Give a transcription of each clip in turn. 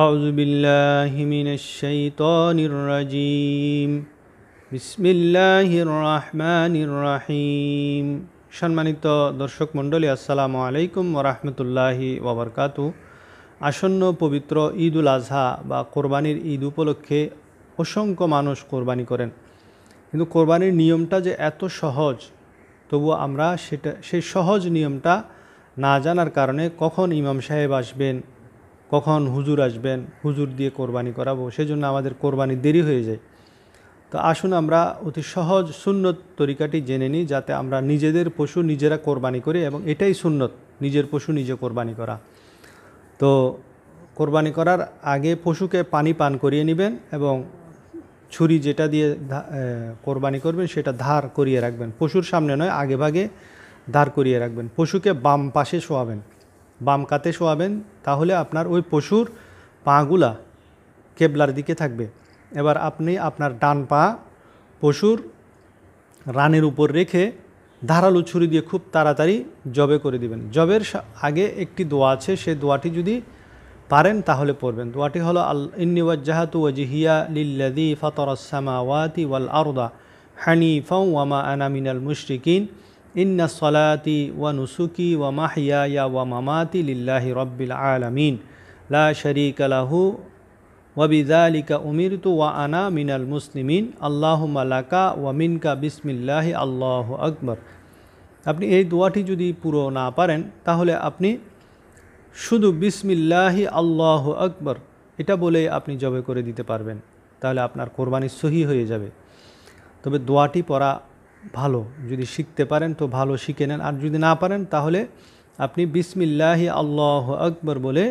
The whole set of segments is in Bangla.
أعوذ بالله من الشيطان الرجيم بسم الله الرحمن الرحيم সম্মানিত দর্শক মণ্ডলী আসসালামু আলাইকুম রহমতুল্লাহি ওবরকাতু আসন্ন পবিত্র ঈদ উল আজহা বা কোরবানির ঈদ উপলক্ষে অসংখ্য মানুষ কোরবানি করেন কিন্তু কোরবানির নিয়মটা যে এত সহজ তবু আমরা সেটা সেই সহজ নিয়মটা না জানার কারণে কখন ইমাম সাহেব আসবেন কখন হুজুর আসবেন হুজুর দিয়ে কোরবানি করাবো সেজন্য আমাদের কোরবানি দেরি হয়ে যায় তো আসুন আমরা অতি সহজ সুন্নত তরিকাটি জেনে নিই যাতে আমরা নিজেদের পশু নিজেরা কোরবানি করি এবং এটাই সুন্নত নিজের পশু নিজে কোরবানি করা তো কোরবানি করার আগে পশুকে পানি পান করিয়ে নেবেন এবং ছুরি যেটা দিয়ে কোরবানি করবেন সেটা ধার করিয়ে রাখবেন পশুর সামনে নয় আগে ভাগে ধার করিয়ে রাখবেন পশুকে বাম পাশে শোয়াবেন বাম কাতে শোয়াবেন তাহলে আপনার ওই পশুর পাগুলা কেবলার দিকে থাকবে এবার আপনি আপনার ডান পা পশুর রানের উপর রেখে ধারালো ছুরি দিয়ে খুব তাড়াতাড়ি জবে করে দিবেন জবের আগে একটি দোয়া আছে সেই দোয়াটি যদি পারেন তাহলে পড়বেন দোয়াটি হলো আল ইন্নিওয়াজাহাতু ওয়াজিহিয়া লিল্লাদি ওয়াতি ওয়াল আরদা হানিফাও ওয়ামা আনা মিনাল মুশরিকিন ইন্না সলাতি ওয়া নুসুকি ওয়া মাহিয়া ওয়া মামাতি লিল্লাহি রব্বিল আলামিন লা শরিক লাহু ওয়াবিদালিকা উমির তু ওয়া আনা মিনাল মুসলিমিন আল্লাহ মালাকা ওয়া মিনকা বিসমিল্লাহি আল্লাহ আকবর আপনি এই দোয়াটি যদি পুরো না পারেন তাহলে আপনি শুধু বিসমিল্লাহি আল্লাহ আকবর এটা বলে আপনি জবে করে দিতে পারবেন তাহলে আপনার কোরবানি সহি হয়ে যাবে তবে দোয়াটি পড়া ভালো যদি শিখতে পারেন তো ভালো শিখে নেন আর যদি না পারেন তাহলে আপনি বিসমিল্লাহি আল্লাহ আকবর বলে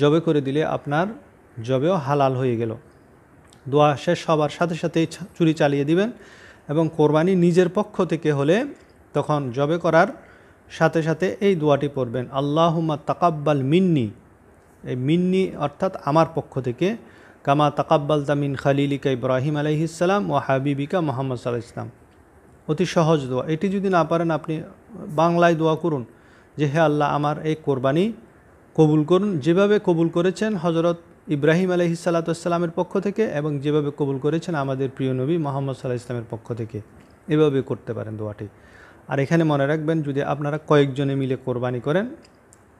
জবে করে দিলে আপনার জবেও হালাল হয়ে গেল দোয়া শেষ হবার সাথে সাথেই চুরি চালিয়ে দিবেন এবং কোরবানি নিজের পক্ষ থেকে হলে তখন জবে করার সাথে সাথে এই দোয়াটি পড়বেন আল্লাহুমা তাকাব্বাল মিন্নি এই মিন্নি অর্থাৎ আমার পক্ষ থেকে কামা তাকাব্বাল তামিন খালিলিকা ইব্রাহিম আলহিসাম ও হাবিবিকা মোহাম্মদ সাল্লাহ ইসলাম অতি সহজ দোয়া এটি যদি না পারেন আপনি বাংলায় দোয়া করুন যে হে আল্লাহ আমার এই কোরবানি কবুল করুন যেভাবে কবুল করেছেন হজরত ইব্রাহিম আলহি সাল্লাতামের পক্ষ থেকে এবং যেভাবে কবুল করেছেন আমাদের প্রিয় নবী মোহাম্মদ সাল্লাহ ইসলামের পক্ষ থেকে এভাবে করতে পারেন দোয়াটি আর এখানে মনে রাখবেন যদি আপনারা কয়েকজনে মিলে কোরবানি করেন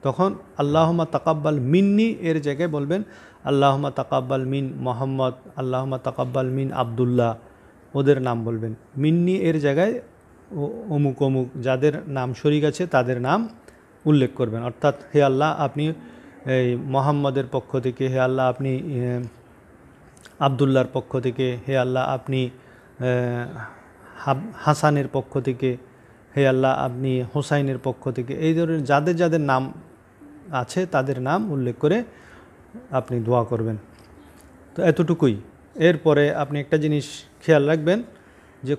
তখন আল্লাহমা তাকাব্বাল মিন্নি এর জায়গায় বলবেন আল্লাহমা তাকাব্বাল মিন মোহাম্মদ আল্লাহমা তাকাব্বাল মিন আবদুল্লাহ ওদের নাম বলবেন মিন্নি এর জায়গায় অমুক অমুক যাদের নাম শরিক আছে তাদের নাম উল্লেখ করবেন অর্থাৎ হে আল্লাহ আপনি এই মোহাম্মদের পক্ষ থেকে হে আল্লাহ আপনি আবদুল্লার পক্ষ থেকে হে আল্লাহ আপনি হাসানের পক্ষ থেকে হে আল্লাহ আপনি হোসাইনের পক্ষ থেকে এই ধরনের যাদের যাদের নাম আছে তাদের নাম উল্লেখ করে আপনি দোয়া করবেন তো এতটুকুই এরপরে আপনি একটা জিনিস খেয়াল রাখবেন যে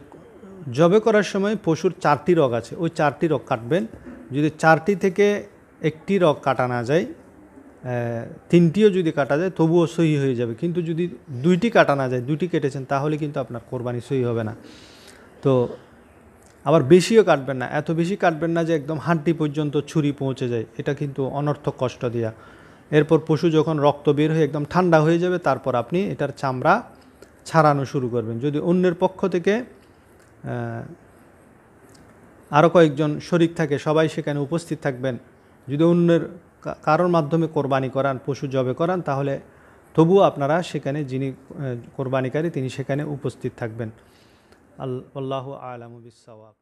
জবে করার সময় পশুর চারটি রগ আছে ওই চারটি রগ কাটবেন যদি চারটি থেকে একটি রগ কাটা না যায় তিনটিও যদি কাটা যায় তবুও সহি হয়ে যাবে কিন্তু যদি দুইটি কাটা না যায় দুইটি কেটেছেন তাহলে কিন্তু আপনার কোরবানি সহি হবে না তো আবার বেশিও কাটবেন না এত বেশি কাটবেন না যে একদম হাড্ডি পর্যন্ত ছুরি পৌঁছে যায় এটা কিন্তু অনর্থক কষ্ট দেওয়া এরপর পশু যখন রক্ত বের হয়ে একদম ঠান্ডা হয়ে যাবে তারপর আপনি এটার চামড়া ছাড়ানো শুরু করবেন যদি অন্যের পক্ষ থেকে আরও কয়েকজন শরিক থাকে সবাই সেখানে উপস্থিত থাকবেন যদি অন্যের কারোর মাধ্যমে কোরবানি করান পশু জবে করান তাহলে তবুও আপনারা সেখানে যিনি কোরবানিকারী তিনি সেখানে উপস্থিত থাকবেন আল্লাহ আলম বিশ্বাব